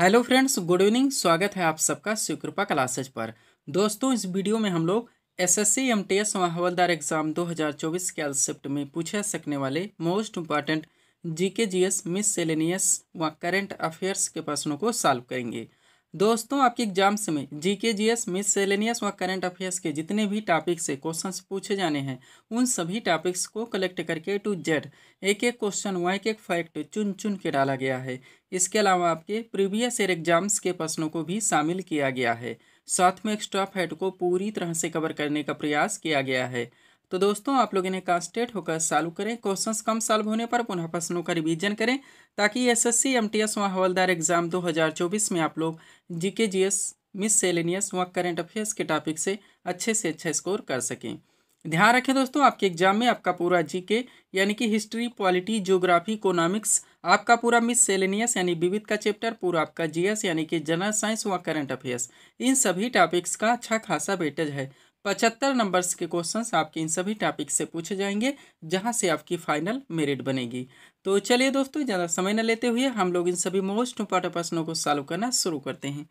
hello friends good evening स्वागत है आप सबका शिवकृपा क्लासेज पर दोस्तों इस वीडियो में हम लोग एसएससी एमटीएस हवलदार एग्जाम 2024 के एल में पूछे सकने वाले most important GK GS miscellaneous व करेंट अफेयर्स के प्रश्नों को सॉल्व करेंगे दोस्तों आपके एग्जाम्स में जीके जीएस सेलेनियस व करंट अफेयर्स के जितने भी टॉपिक्स से क्वेश्चन पूछे जाने हैं उन सभी टॉपिक्स को कलेक्ट करके टू जेड एक एक क्वेश्चन व एक एक फैक्ट चुन चुन के डाला गया है इसके अलावा आपके प्रीवियस ईयर एग्जाम्स के प्रश्नों को भी शामिल किया गया है साथ में एक्स्ट्रा फैट को पूरी तरह से कवर करने का प्रयास किया गया है तो दोस्तों आप लोग इन्हें कांस्टेट होकर सॉल्व करें क्वेश्चंस कम सॉल्व होने पर पुनः प्रश्नों का रिवीजन करें ताकि S S C M T S व हवलदार एग्जाम 2024 में आप लोग G K G S miscellaneous व करेंट अफेयर्स के टॉपिक से अच्छे से अच्छा स्कोर कर सकें ध्यान रखें दोस्तों आपके एग्जाम में आपका पूरा जीके यानी कि हिस्ट्री पॉलिटी ज्योग्राफी इकोनॉमिक्स आपका पूरा मिस सेलेनियस यानी विविध का चैप्टर पूरा आपका जीएस यानी कि जनरल साइंस व करंट अफेयर्स इन सभी टॉपिक्स का अच्छा खासा वेटेज है पचहत्तर नंबर्स के क्वेश्चंस आपके इन सभी टॉपिक से पूछे जाएंगे जहां से आपकी फाइनल मेरिट बनेगी तो चलिए दोस्तों ज़्यादा समय न लेते हुए हम लोग इन सभी मोस्ट इंपॉर्टेंट प्रश्नों को सॉल्व करना शुरू करते हैं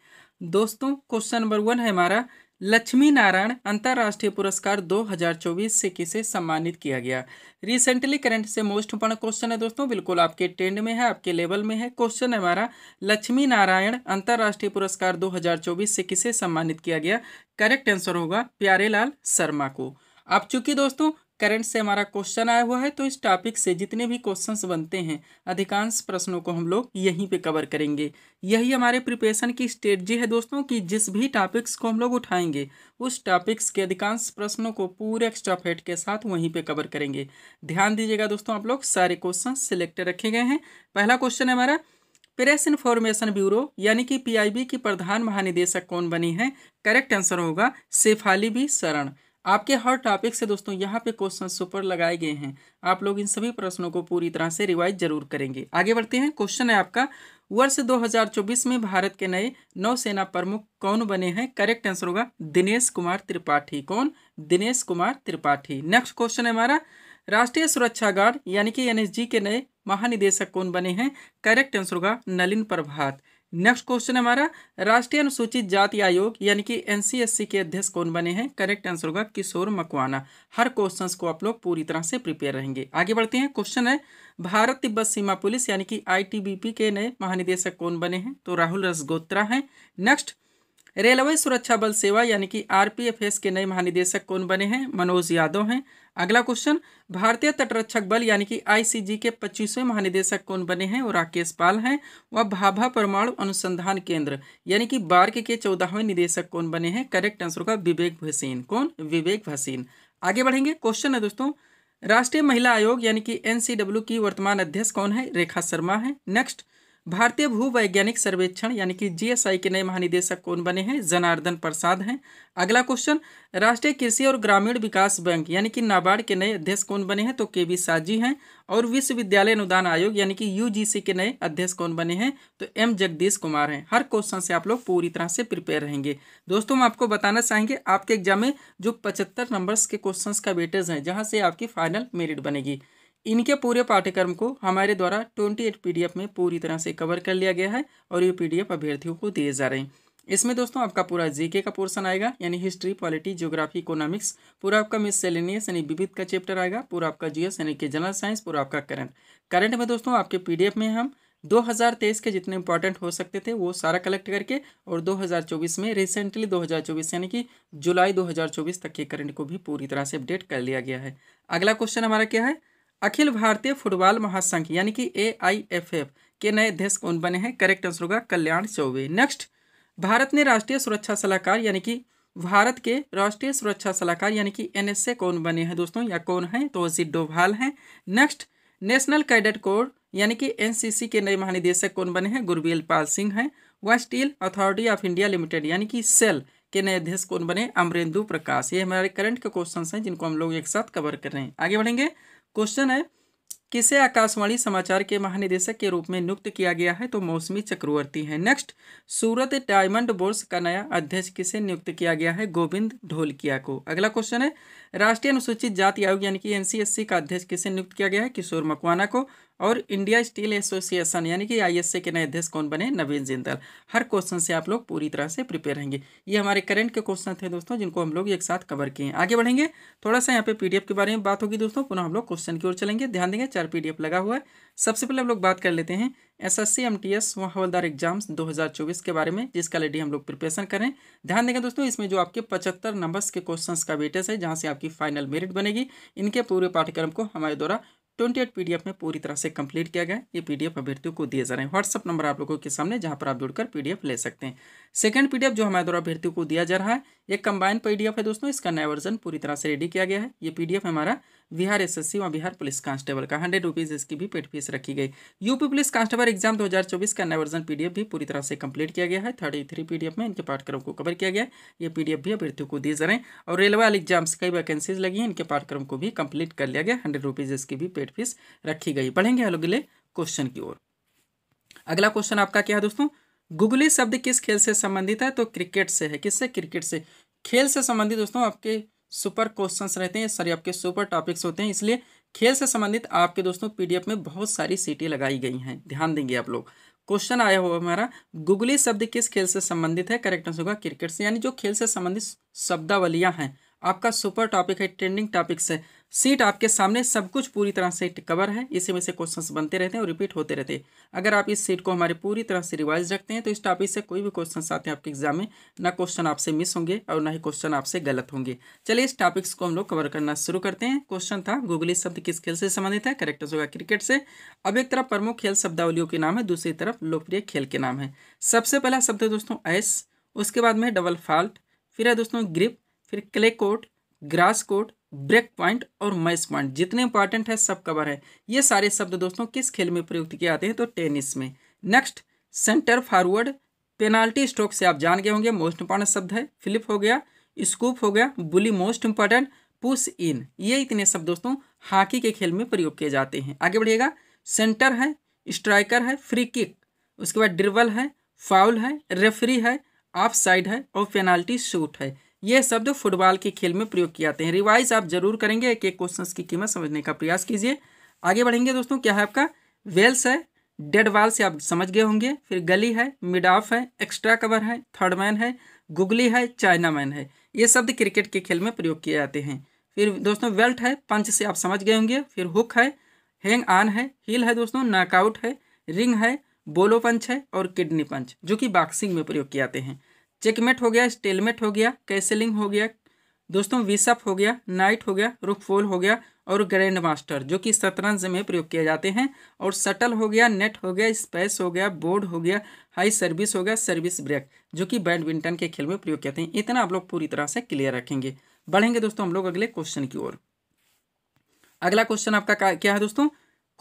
दोस्तों क्वेश्चन नंबर वन है हमारा लक्ष्मी नारायण अंतर्राष्ट्रीय पुरस्कार 2024 से किसे सम्मानित किया गया रिसेंटली करंट से मोस्ट इंपॉर्टेंट क्वेश्चन है दोस्तों बिल्कुल आपके ट्रेंड में है आपके लेवल में है क्वेश्चन है हमारा लक्ष्मी नारायण अंतर्राष्ट्रीय पुरस्कार 2024 से किसे सम्मानित किया गया करेक्ट आंसर होगा प्यारेलाल शर्मा को अब चूंकि दोस्तों करंट से हमारा क्वेश्चन आया हुआ है तो इस टॉपिक से जितने भी क्वेश्चंस बनते हैं अधिकांश प्रश्नों को हम लोग यहीं पे कवर करेंगे यही हमारे प्रिपरेशन की स्ट्रेटजी है दोस्तों कि जिस भी टॉपिक्स को हम लोग उठाएंगे उस टॉपिक्स के अधिकांश प्रश्नों को पूरे एक्स्ट्रा फेट के साथ वहीं पे कवर करेंगे ध्यान दीजिएगा दोस्तों आप लोग सारे क्वेश्चन सिलेक्ट रखे गए हैं पहला क्वेश्चन है हमारा प्रेस इन्फॉर्मेशन ब्यूरो यानी कि पी की प्रधान महानिदेशक कौन बनी है करेक्ट आंसर होगा सेफाली बी शरण आपके हर टॉपिक से दोस्तों यहाँ पे क्वेश्चन सुपर लगाए गए हैं आप लोग इन सभी प्रश्नों को पूरी तरह से रिवाइज जरूर करेंगे आगे बढ़ते हैं क्वेश्चन है आपका वर्ष 2024 में भारत के नए नौसेना प्रमुख कौन बने हैं करेक्ट आंसर होगा दिनेश कुमार त्रिपाठी कौन दिनेश कुमार त्रिपाठी नेक्स्ट क्वेश्चन है हमारा राष्ट्रीय सुरक्षा गार्ड यानी कि एन के नए महानिदेशक कौन बने हैं करेक्ट आंसर होगा नलिन प्रभात नेक्स्ट क्वेश्चन हमारा राष्ट्रीय अनुसूचित जाति आयोग यानी कि एनसीएससी के अध्यक्ष कौन बने हैं करेक्ट आंसर होगा किशोर मकवाना हर क्वेश्चन को आप लोग पूरी तरह से प्रिपेयर रहेंगे आगे बढ़ते हैं क्वेश्चन है भारत तिब्बत सीमा पुलिस यानी कि आईटीबीपी के नए महानिदेशक कौन बने हैं तो राहुल रसगोत्रा हैं नेक्स्ट रेलवे सुरक्षा बल सेवा यानी कि आरपीएफएस के नए महानिदेशक कौन बने हैं मनोज यादव हैं अगला क्वेश्चन भारतीय तटरक्षक बल यानी कि आईसीजी के 25वें महानिदेशक कौन बने हैं और राकेश पाल हैं व भाभा परमाणु अनुसंधान केंद्र यानी कि बार्क के चौदहवें निदेशक कौन बने हैं करेक्ट आंसर होगा विवेक भसीन कौन विवेक भसीन आगे बढ़ेंगे क्वेश्चन है दोस्तों राष्ट्रीय महिला आयोग यानी कि एनसीडब्ल्यू की वर्तमान अध्यक्ष कौन है रेखा शर्मा है नेक्स्ट भारतीय भूवैज्ञानिक सर्वेक्षण यानी कि जीएसआई के नए महानिदेशक कौन बने हैं जनार्दन प्रसाद हैं अगला क्वेश्चन राष्ट्रीय कृषि और ग्रामीण विकास बैंक यानी कि नाबार्ड के नए अध्यक्ष कौन बने हैं तो के वी साजी हैं और विश्वविद्यालय अनुदान आयोग यानी कि यूजीसी के नए अध्यक्ष कौन बने हैं तो एम जगदीश कुमार हैं हर क्वेश्चन से आप लोग पूरी तरह से प्रिपेयर रहेंगे दोस्तों हम आपको बताना चाहेंगे आपके एग्जाम में जो पचहत्तर नंबर्स के क्वेश्चन का वेटेज हैं जहाँ से आपकी फाइनल मेरिट बनेगी इनके पूरे पाठ्यक्रम को हमारे द्वारा 28 पीडीएफ में पूरी तरह से कवर कर लिया गया है और ये पीडीएफ अभ्यर्थियों को दिए जा रहे हैं इसमें दोस्तों आपका पूरा जीके का पोर्सन आएगा यानी हिस्ट्री पॉलिटी ज्योग्राफी इकोनॉमिक्स पूरा आपका सेलिनियस यानी विविध का चैप्टर आएगा पूरा आपका जीएस यानी कि जनरल साइंस पूरा आपका करंट करंट में दोस्तों आपके पीडीएफ में हम 2023 के जितने इंपॉर्टेंट हो सकते थे वो सारा कलेक्ट करके और 2024 में रिसेंटली 2024 यानी कि जुलाई 2024 तक के करंट को भी पूरी तरह से अपडेट कर लिया गया है अगला क्वेश्चन हमारा क्या है अखिल भारतीय फुटबॉल महासंघ यानी कि ए के नए अध्यक्ष कौन बने हैं करेक्ट आंसर होगा कल्याण चौबे नेक्स्ट भारत ने राष्ट्रीय सुरक्षा सलाहकार यानी कि भारत के राष्ट्रीय सुरक्षा सलाहकार यानी कि ए कौन बने हैं दोस्तों या कौन है तो अजीत डोभाल हैं नेक्स्ट नेशनल कैडेट कोर यानी कि एनसीसी के नए महानिदेशक कौन बने हैं गुरबील पाल सिंह हैं व Steel Authority of India Limited यानी कि सेल के नए अध्यक्ष कौन बने अमरेंदु प्रकाश ये हमारे करंट के क्वेश्चन हैं जिनको हम लोग एक साथ कवर कर रहे हैं आगे बढ़ेंगे क्वेश्चन है किसे आकाशवाणी समाचार के महानिदेशक के रूप में नियुक्त किया गया है तो मौसमी चक्रवर्ती है नेक्स्ट सूरत डायमंड बोर्स का नया अध्यक्ष किसे नियुक्त किया गया है गोविंद ढोलकिया को अगला क्वेश्चन है राष्ट्रीय अनुसूचित जाति आयोग यानी कि एनसीएससी का अध्यक्ष किसे नियुक्त किया गया है किशोर मकवाना को और इंडिया स्टील एसोसिएशन यानी कि आईएसए के नए अध्यक्ष कौन बने नवीन जिंदल हर क्वेश्चन से आप लोग पूरी तरह से प्रिपेयर रहेंगे ये हमारे करंट के क्वेश्चन थे दोस्तों जिनको हम लोग एक साथ कवर किए आगे बढ़ेंगे थोड़ा सा यहाँ पे पीडीएफ के बारे में बात होगी दोस्तों पुनः हम लोग क्वेश्चन की ओर चलेंगे ध्यान देंगे चार पीडीएफ लगा हुआ है सबसे पहले हम लोग बात कर लेते हैं S S C M T S व हवलदार एग्जाम्स 2024 के बारे में जिसका लेडी हम लोग प्रिपरेशन करें ध्यान देंगे दोस्तों इसमें जो आपके पचहत्तर नंबर्स के क्वेश्चंस का वेटेज है जहां से आपकी फाइनल मेरिट बनेगी इनके पूरे पाठ्यक्रम को हमारे द्वारा ट्वेंटी एट पी में पूरी तरह से कंप्लीट किया गया ये पीडीएफ अभ्यर्थियों को दिए जा रहे हैं व्हाट्सअप नंबर आप लोगों के सामने जहां पर आप जुड़कर पीडीएफ ले सकते हैं सेकंड पीडीएफ जो हमारे द्वारा अभ्यर्थियों को दिया जा रहा है ये कंबाइंड पीडीएफ है दोस्तों इसका नया वर्जन पूरी तरह से रेडी किया गया है ये पीडीएफ हमारा बिहार एसएससी व बिहार पुलिस कांस्टेबल का हंड्रेड रुपीज़ इसकी भी पेड फीस रखी गई यूपी पुलिस कांस्टेबल एग्जाम 2024 का नया वर्जन पीडीएफ भी पूरी तरह से कंप्लीट किया गया है थर्टी थ्री पी में इनके पाठ्यक्रम को कवर किया गया ये पीडीएफ भी अभ्यर्थियों को दी जा रहे हैं और रेलवे वाले एग्जाम्स कई वैकेंसीज लगी हैं इनके पाठ्यक्रम को भी कंप्लीट कर लिया गया हंड्रेड रुपीज़ इसकी भी पेड फीस रखी गई पढ़ेंगे हम अगले क्वेश्चन की ओर अगला क्वेश्चन आपका क्या है दोस्तों गुगली शब्द किस खेल से संबंधित है तो क्रिकेट से है किससे क्रिकेट से खेल से संबंधित दोस्तों आपके सुपर क्वेश्चंस रहते हैं सारे आपके सुपर टॉपिक्स होते हैं इसलिए खेल से संबंधित आपके दोस्तों पीडीएफ में बहुत सारी सीटें लगाई गई हैं ध्यान देंगे आप लोग क्वेश्चन आया हुआ हमारा गुगली शब्द किस खेल से संबंधित है करेक्ट आंसर होगा क्रिकेट से यानी जो खेल से संबंधित शब्दावलियाँ हैं आपका सुपर टॉपिक है ट्रेंडिंग टॉपिक्स है सीट आपके सामने सब कुछ पूरी तरह से कवर है इसी में से क्वेश्चंस बनते रहते हैं और रिपीट होते रहते हैं अगर आप इस सीट को हमारे पूरी तरह से रिवाइज रखते हैं तो इस टॉपिक से कोई भी क्वेश्चन आते हैं आपके एग्जाम में ना क्वेश्चन आपसे मिस होंगे और ना ही क्वेश्चन आपसे गलत होंगे चलिए इस टॉपिक्स को हम लोग कवर करना शुरू करते हैं क्वेश्चन था गूगली शब्द किस खेल से संबंधित है करेक्टर्स होगा क्रिकेट से अब एक तरफ प्रमुख खेल शब्दावलियों के नाम है दूसरी तरफ लोकप्रिय खेल के नाम है सबसे पहला शब्द है दोस्तों एस उसके बाद में डबल फाल्ट फिर है दोस्तों ग्रिप फिर clay court grass court break point और मैच पॉइंट जितने इंपॉर्टेंट है सब कवर है ये सारे शब्द दोस्तों किस खेल में प्रयुक्त किए जाते हैं तो टेनिस में next centre forward penalty stroke से आप जान गए होंगे मोस्ट इंपॉर्टेंट शब्द है फ्लिप हो गया स्कूप हो गया bully most important push in ये इतने शब्द दोस्तों हॉकी के खेल में प्रयोग किए जाते हैं आगे बढ़िएगा सेंटर है स्ट्राइकर है फ्री किक उसके बाद ड्रिबल है फाउल है रेफरी है ऑफ साइड है और पेनाल्टी शूट है ये शब्द फुटबॉल के खेल में प्रयोग किया जाते हैं रिवाइज आप जरूर करेंगे एक एक क्वेश्चन की कीमत समझने का प्रयास कीजिए आगे बढ़ेंगे दोस्तों क्या है आपका वेल्स है डेड बॉल से आप समझ गए होंगे फिर गली है मिड ऑफ है एक्स्ट्रा कवर है थर्ड मैन है गुगली है चाइना मैन है ये शब्द क्रिकेट के खेल में प्रयोग किए जाते हैं फिर दोस्तों वेल्ट है पंच से आप समझ गए होंगे फिर हुक है हैंग आन है हील है दोस्तों नॉकआउट है रिंग है बोलो पंच है और किडनी पंच जो कि बॉक्सिंग में प्रयोग किए जाते हैं चेकमेट हो गया स्टेलमेट हो गया कैसलिंग हो गया दोस्तों विसअप हो गया नाइट हो गया रुकफोल हो गया और ग्रैंड मास्टर जो कि शतरंज में प्रयोग किए जाते हैं और शटल हो गया नेट हो गया स्पेस हो गया बोर्ड हो गया हाई सर्विस हो गया सर्विस ब्रेक जो कि बैडमिंटन के खेल में प्रयोग किए हैं इतना आप लोग पूरी तरह से क्लियर रखेंगे बढ़ेंगे दोस्तों हम लोग अगले क्वेश्चन की ओर अगला क्वेश्चन आपका क्या है दोस्तों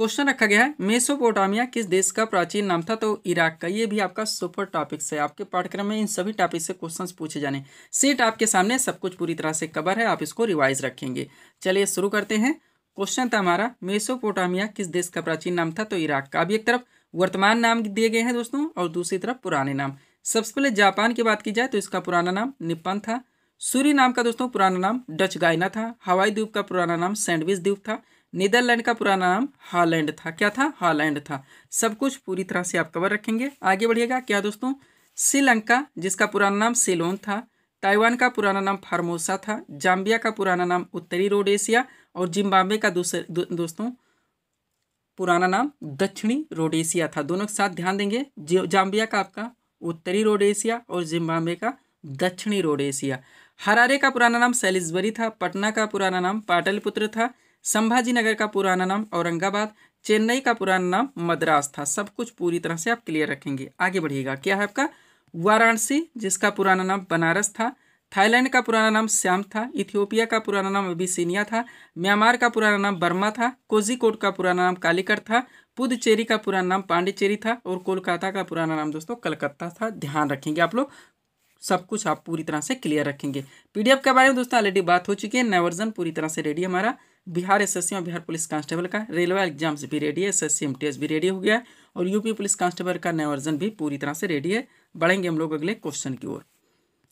क्वेश्चन रखा गया है मेसोपोटामिया किस देश का प्राचीन नाम था तो इराक का ये भी आपका सुपर टॉपिक्स है आपके पाठ्यक्रम में इन सभी टॉपिक से क्वेश्चन पूछे जाने सीट आपके सामने सब कुछ पूरी तरह से कवर है आप इसको रिवाइज रखेंगे चलिए शुरू करते हैं क्वेश्चन था हमारा मेसोपोटामिया किस देश का प्राचीन नाम था तो इराक का अभी एक तरफ वर्तमान नाम दिए गए हैं दोस्तों और दूसरी तरफ पुराने नाम सबसे पहले जापान की बात की जाए तो इसका पुराना नाम निपन था सूर्य नाम का दोस्तों पुराना नाम डच गायना था हवाई द्वीप का पुराना नाम सैंडविच द्वीप था नीदरलैंड का पुराना नाम हॉलैंड था क्या था हॉलैंड था सब कुछ पूरी तरह से आप कवर रखेंगे आगे बढ़िएगा क्या दोस्तों श्रीलंका जिसका पुराना नाम सेलोन था ताइवान का पुराना नाम फार्मोसा था जाम्बिया का पुराना नाम उत्तरी रोडेशिया और जिम्बाब्वे का दूसरे दो, दोस्तों पुराना नाम दक्षिणी रोडेशिया था दोनों के साथ ध्यान देंगे जाम्बिया का आपका उत्तरी रोडेशिया और जिम्बाब्वे का दक्षिणी रोडेशिया हरारे का पुराना नाम सेलिसबरी था पटना का पुराना नाम पाटलपुत्र था संभाजीनगर का पुराना नाम औरंगाबाद चेन्नई का पुराना नाम मद्रास था सब कुछ पूरी तरह से आप क्लियर रखेंगे आगे बढ़िएगा क्या है आपका वाराणसी जिसका पुराना नाम बनारस था थाईलैंड का पुराना नाम श्याम था इथियोपिया का पुराना नाम अबिसिनिया था म्यांमार का पुराना नाम बर्मा था कोजिकोट का पुराना नाम कालीकट था पुदुचेरी का पुराना नाम पांडिचेरी था और कोलकाता का पुराना नाम दोस्तों कलकत्ता था ध्यान रखेंगे आप लोग सब कुछ आप पूरी तरह से क्लियर रखेंगे पीडीएफ के बारे में दोस्तों ऑलरेडी बात हो चुकी है नया वर्जन पूरी तरह से रेडी हमारा बिहार एस एस और बिहार पुलिस कांस्टेबल का रेलवे एग्जाम से भी रेडी है एस एस भी रेडी हो गया और यूपी पुलिस कांस्टेबल का नया वर्जन भी पूरी तरह से रेडी है बढ़ेंगे हम लोग अगले क्वेश्चन की ओर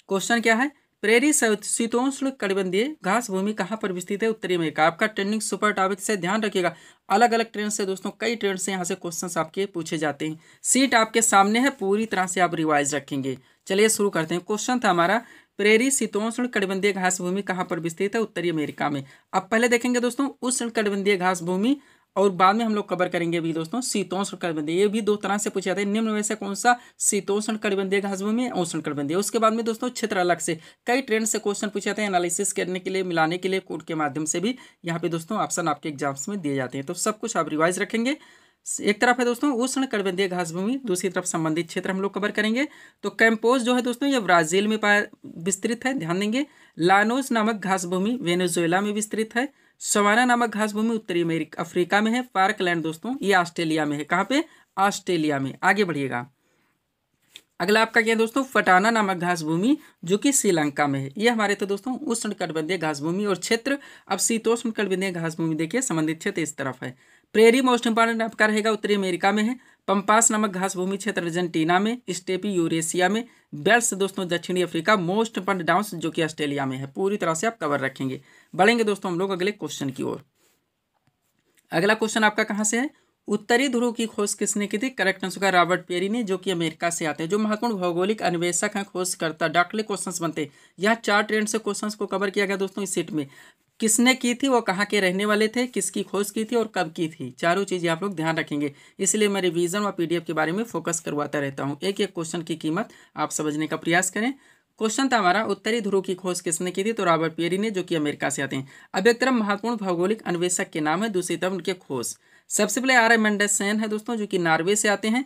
क्वेश्चन क्या है प्रेरी शीतोष्ण कटिबंधीय घास भूमि कहाँ पर विस्थित है उत्तरी अमेरिका आपका ट्रेंडिंग सुपर टॉपिक से ध्यान रखिएगा अलग अलग ट्रेन से दोस्तों कई ट्रेन से यहाँ से क्वेश्चन आपके पूछे जाते हैं सीट आपके सामने है पूरी तरह से आप रिवाइज रखेंगे चलिए शुरू करते हैं क्वेश्चन था हमारा प्रेरी शीतोष्ण कटबंधीय घास भूमि कहाँ पर विस्तृत है उत्तरी अमेरिका में अब पहले देखेंगे दोस्तों उष्ण कटबंधीय घास भूमि और बाद में हम लोग कवर करेंगे भी दोस्तों शीतोष्ण कटबंधीय ये भी दो तरह से पूछा जाता है निम्न में से कौन सा शीतोष्ण कटबंधीय घास भूमि है औष्ण कटबंधी उसके बाद में दोस्तों क्षेत्र अलग से कई ट्रेंड से क्वेश्चन पूछे जाते हैं एनालिसिस करने के लिए मिलाने के लिए कोड के माध्यम से भी यहाँ पे दोस्तों ऑप्शन आपके एग्जाम्स में दिए जाते हैं तो सब कुछ आप रिवाइज रखेंगे एक तरफ है दोस्तों उष्ण कड़बंदीय घास भूमि दूसरी तरफ संबंधित क्षेत्र हम लोग कवर करेंगे तो कैंपोस जो है दोस्तों ये ब्राजील में पाया विस्तृत है ध्यान देंगे लानोस नामक घास भूमि वेनेजुएला में विस्तृत है सवाना नामक घास भूमि उत्तरी अमेरिका अफ्रीका में है पार्कलैंड दोस्तों ये ऑस्ट्रेलिया में है कहाँ पे ऑस्ट्रेलिया में आगे बढ़िएगा अगला आपका क्या है दोस्तों फटाना नामक घास भूमि जो कि श्रीलंका में है ये हमारे तो दोस्तों उष्ण कटबंधीय घास भूमि और क्षेत्र अब शीतोष्ण कटबंधीय घास भूमि देखिए संबंधित क्षेत्र इस तरफ है प्रेरी मोस्ट इंपॉर्टेंट आपका रहेगा उत्तरी अमेरिका में है पंपास नामक घास भूमि क्षेत्र अर्जेंटीना में स्टेपी यूरेशिया में बेल्स दोस्तों दक्षिणी अफ्रीका मोस्ट इंपॉर्टेंट डाउंस जो कि ऑस्ट्रेलिया में है पूरी तरह से आप कवर रखेंगे बढ़ेंगे दोस्तों हम लोग अगले क्वेश्चन की ओर अगला क्वेश्चन आपका कहाँ से है उत्तरी ध्रुव की खोज किसने की थी करेक्ट आंसर का रॉबर्ट पेरी ने जो कि अमेरिका से आते हैं जो महत्वपूर्ण भौगोलिक अन्वेषक हैं खोजकर्ता डाकले क्वेश्चंस बनते हैं यहाँ चार ट्रेंड से क्वेश्चंस को कवर किया गया दोस्तों इस सीट में किसने की थी वो कहाँ के रहने वाले थे किसकी खोज की थी और कब की थी चारों चीज़ें आप लोग ध्यान रखेंगे इसलिए मैं रिविजन और पी के बारे में फोकस करवाता रहता हूँ एक एक क्वेश्चन की कीमत आप समझने का प्रयास करें क्वेश्चन था हमारा उत्तरी ध्रुव की खोज किसने की थी तो रॉबर्ट पेरी ने जो कि अमेरिका से आते हैं अब एक तरफ महत्वपूर्ण भौगोलिक अन्वेषक के नाम है दूसरी तरफ उनके खोज सबसे पहले आर एमेंडेसन है दोस्तों जो कि नॉर्वे से आते हैं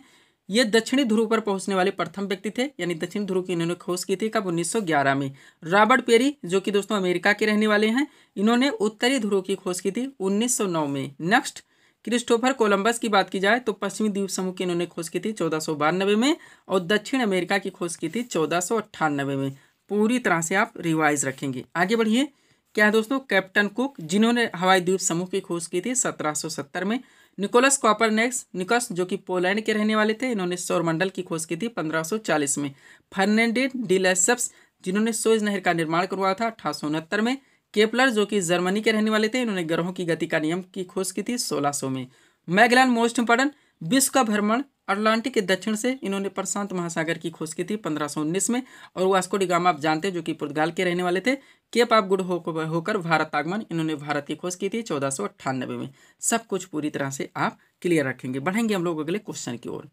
ये दक्षिणी ध्रुव पर पहुंचने वाले प्रथम व्यक्ति थे यानी दक्षिणी ध्रुव की इन्होंने खोज की थी कब 1911 में रॉबर्ट पेरी जो कि दोस्तों अमेरिका के रहने वाले हैं इन्होंने उत्तरी ध्रुव की खोज की थी 1909 में नेक्स्ट क्रिस्टोफर कोलंबस की बात की जाए तो पश्चिमी द्वीप समूह की इन्होंने खोज की थी चौदह में और दक्षिण अमेरिका की खोज की थी चौदह में पूरी तरह से आप रिवाइज रखेंगे आगे बढ़िए क्या है दोस्तों कैप्टन कुक जिन्होंने हवाई द्वीप समूह की खोज की थी 1770 में निकोलस कॉपरनेक्स निकस जो कि पोलैंड के रहने वाले थे इन्होंने सौरमंडल की खोज की थी 1540 में फर्नेंडे डिलेसप्स जिन्होंने सोइज नहर का निर्माण करवाया था अठारह में केपलर जो कि जर्मनी के रहने वाले थे इन्होंने ग्रहों की गति का नियम की खोज की थी सोलह में मैगलैंड मोस्ट इम्पोर्टेंट विश्व का भ्रमण अटलांटिक के दक्षिण से इन्होंने प्रशांत महासागर की खोज की थी 1519 में और वास्को डिगामा आप जानते हैं जो कि पुर्तगाल के रहने वाले थे के पाप गुड़ होकर भारत आगमन इन्होंने भारत की खोज की थी चौदह में सब कुछ पूरी तरह से आप क्लियर रखेंगे बढ़ेंगे हम लोग अगले क्वेश्चन की ओर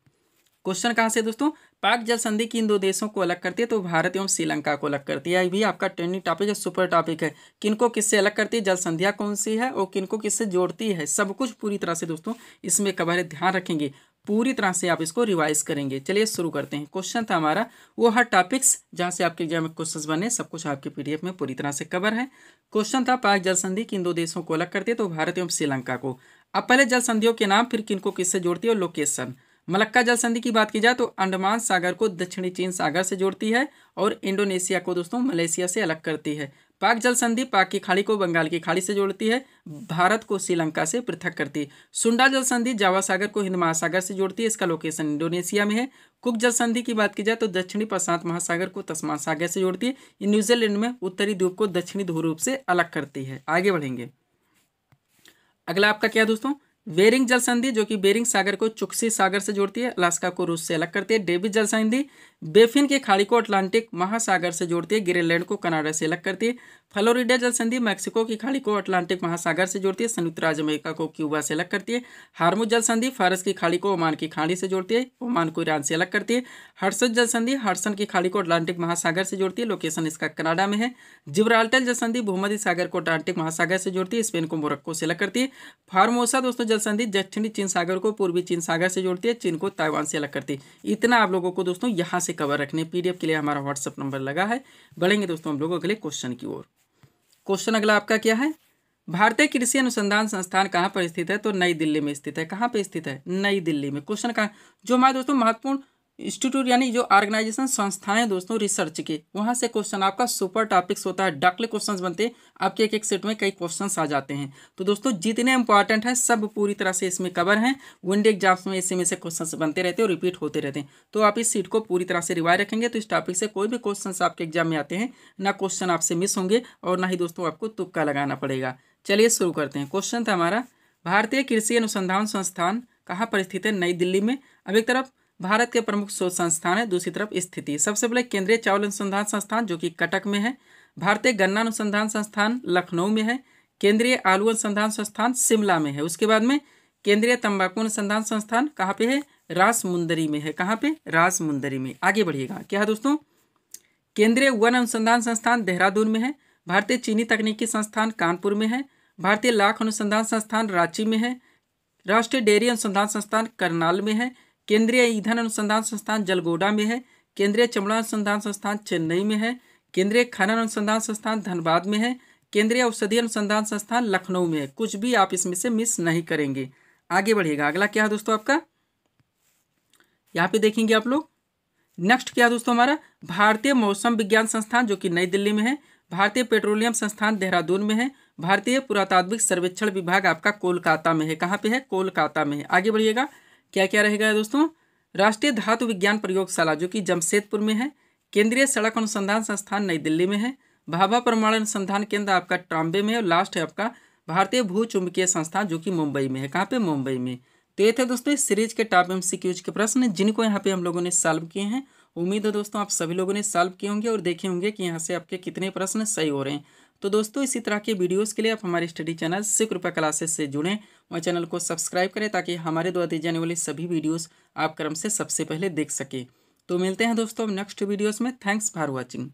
क्वेश्चन कहाँ से दोस्तों पाक जल संधि की इन दो देशों को अलग करती है तो भारत एवं श्रीलंका को अलग करती है भी आपका ट्रेंडिंग टॉपिक है सुपर टॉपिक है किनको किससे अलग करती है जल संधिया कौन सी है और किनको किससे जोड़ती है सब कुछ पूरी तरह से दोस्तों इसमें कवर ध्यान रखेंगे पूरी तरह से आप इसको रिवाइज करेंगे चलिए शुरू करते हैं क्वेश्चन था हमारा वो हर टॉपिक्स जहाँ से आपके एग्जाम में क्वेश्चन बने सब कुछ आपके पीडीएफ में पूरी तरह से कवर है क्वेश्चन था पाक जल संधि किन दो देशों को अलग करते तो भारत एवं श्रीलंका को अब पहले जल संधियों के नाम फिर किनको किससे जोड़ती है और लोकेशन मलक्का जल संधि की बात की जाए तो अंडमान सागर को दक्षिणी चीन सागर से जोड़ती है और इंडोनेशिया को दोस्तों मलेशिया से अलग करती है पाक जल संधि पाक की खाड़ी को बंगाल की खाड़ी से जोड़ती है भारत को श्रीलंका से पृथक करती है सुंडा जल संधि जावा सागर को हिंद महासागर से जोड़ती है इसका लोकेशन इंडोनेशिया में है कुक जल संधि की बात की जाए तो दक्षिणी प्रशांत महासागर को तस्मान सागर से जोड़ती है न्यूजीलैंड में उत्तरी द्वीप को दक्षिणी ध्रूप से अलग करती है आगे बढ़ेंगे अगला आपका क्या दोस्तों वेरिंग जल संधि जो कि बेरिंग सागर को चुकसी सागर से जोड़ती है अलास्का को रूस से अलग करती है डेविस जल संधि बेफिन की खाड़ी को अटलांटिक महासागर से जोड़ती है ग्रीनलैंड को कनाडा से अलग करती है फ्लोरिडा जल संधि मैक्सिको की खाड़ी को अटलांटिक महासागर से जोड़ती है संयुक्त राज्य अमेरिका को क्यूबा से अलग करती है हारमू जल संधि फारस की खाड़ी को ओमान की खाड़ी से जोड़ती है ओमान को ईरान से अलग करती है हर्सद जल संधि हर्सन की खाड़ी को अटलांटिक महासागर से जोड़ती है लोकेशन इसका कनाडा में है जिब्राल्टल जल संधि भूमध्य सागर को अटलांटिक महासागर से जोड़ती है स्पेन को मोरक्को से अलग करती है फार्मोसा दोस्तों जल संधि दक्षिणी चीन सागर को पूर्वी चीन सागर से जोड़ती है चीन को ताइवान से अलग करती है इतना आप लोगों को दोस्तों यहाँ से से कवर रखने पीडीएफ के लिए हमारा व्हाट्सअप नंबर लगा है बढ़ेंगे दोस्तों हम लोगों के लिए क्वेश्चन की ओर क्वेश्चन अगला आपका क्या है भारतीय कृषि अनुसंधान संस्थान कहाँ पर स्थित है तो नई दिल्ली में स्थित है कहाँ पर स्थित है नई दिल्ली में क्वेश्चन कहाँ जो हमारे दोस्तों महत्वपूर्ण इंस्टीट्यूट यानी जो ऑर्गेनाइजेशन संस्थाएं दोस्तों रिसर्च के वहां से क्वेश्चन आपका सुपर टॉपिक्स होता है डकले क्वेश्चंस बनते हैं आपके एक एक सेट में कई क्वेश्चंस आ जाते हैं तो दोस्तों जितने इंपॉर्टेंट हैं सब पूरी तरह से इसमें कवर हैं वनडे एग्जाम्स में इसी में से क्वेश्चन बनते रहते हैं और रिपीट होते रहते हैं तो आप इस सीट को पूरी तरह से रिवाइव रखेंगे तो इस टॉपिक से कोई भी क्वेश्चन आपके एग्जाम में आते हैं ना क्वेश्चन आपसे मिस होंगे और ना ही दोस्तों आपको तुक्का लगाना पड़ेगा चलिए शुरू करते हैं क्वेश्चन था हमारा भारतीय कृषि अनुसंधान संस्थान कहाँ पर स्थित है नई दिल्ली में अब एक तरफ भारत के प्रमुख शोध संस्थान है दूसरी तरफ स्थिति सबसे पहले केंद्रीय चावल अनुसंधान संस्थान जो कि कटक में है भारतीय गन्ना अनुसंधान संस्थान लखनऊ में है केंद्रीय आलू अनुसंधान संस्थान शिमला में है उसके बाद में केंद्रीय तंबाकू अनुसंधान संस्थान कहाँ पे है रासमुंदरी में है कहाँ पे मुंदरी में आगे बढ़िएगा क्या दोस्तों केंद्रीय वन अनुसंधान संस्थान देहरादून में है भारतीय चीनी तकनीकी संस्थान कानपुर में है भारतीय लाख अनुसंधान संस्थान रांची में है राष्ट्रीय डेयरी अनुसंधान संस्थान करनाल में है केंद्रीय ईंधन अनुसंधान संस्थान जलगोडा में है केंद्रीय चमड़ा अनुसंधान संस्थान चेन्नई में है केंद्रीय खनन अनुसंधान संस्थान धनबाद में है केंद्रीय औषधि अनुसंधान संस्थान लखनऊ में है कुछ भी आप इसमें से मिस नहीं करेंगे आगे बढ़िएगा अगला क्या है दोस्तों आपका यहाँ पे देखेंगे आप लोग नेक्स्ट क्या है दोस्तों हमारा भारतीय मौसम विज्ञान संस्थान जो कि नई दिल्ली में है भारतीय पेट्रोलियम संस्थान देहरादून में है भारतीय पुरातात्विक सर्वेक्षण विभाग आपका कोलकाता में है कहाँ पे है कोलकाता में है आगे बढ़िएगा क्या क्या रहेगा दोस्तों राष्ट्रीय धातु विज्ञान प्रयोगशाला जो कि जमशेदपुर में है केंद्रीय सड़क अनुसंधान संस्थान नई दिल्ली में है भाभा परमाणु अनुसंधान केंद्र आपका ट्राम्बे में और लास्ट है आपका भारतीय भू चुंबकीय संस्थान जो कि मुंबई में है कहाँ पे मुंबई में तो ये थे दोस्तों इस सीरीज के टॉप एम के प्रश्न जिनको यहाँ पे हम लोगों ने सॉल्व किए हैं उम्मीद है दोस्तों आप सभी लोगों ने सॉल्व किए होंगे और देखे होंगे कि यहाँ से आपके कितने प्रश्न सही हो रहे हैं तो दोस्तों इसी तरह के वीडियोस के लिए आप हमारे स्टडी चैनल से कृपा क्लासेस से जुड़ें और चैनल को सब्सक्राइब करें ताकि हमारे द्वारा दी जाने वाली सभी वीडियोस आप क्रम से सबसे पहले देख सकें तो मिलते हैं दोस्तों नेक्स्ट वीडियोस में थैंक्स फॉर वॉचिंग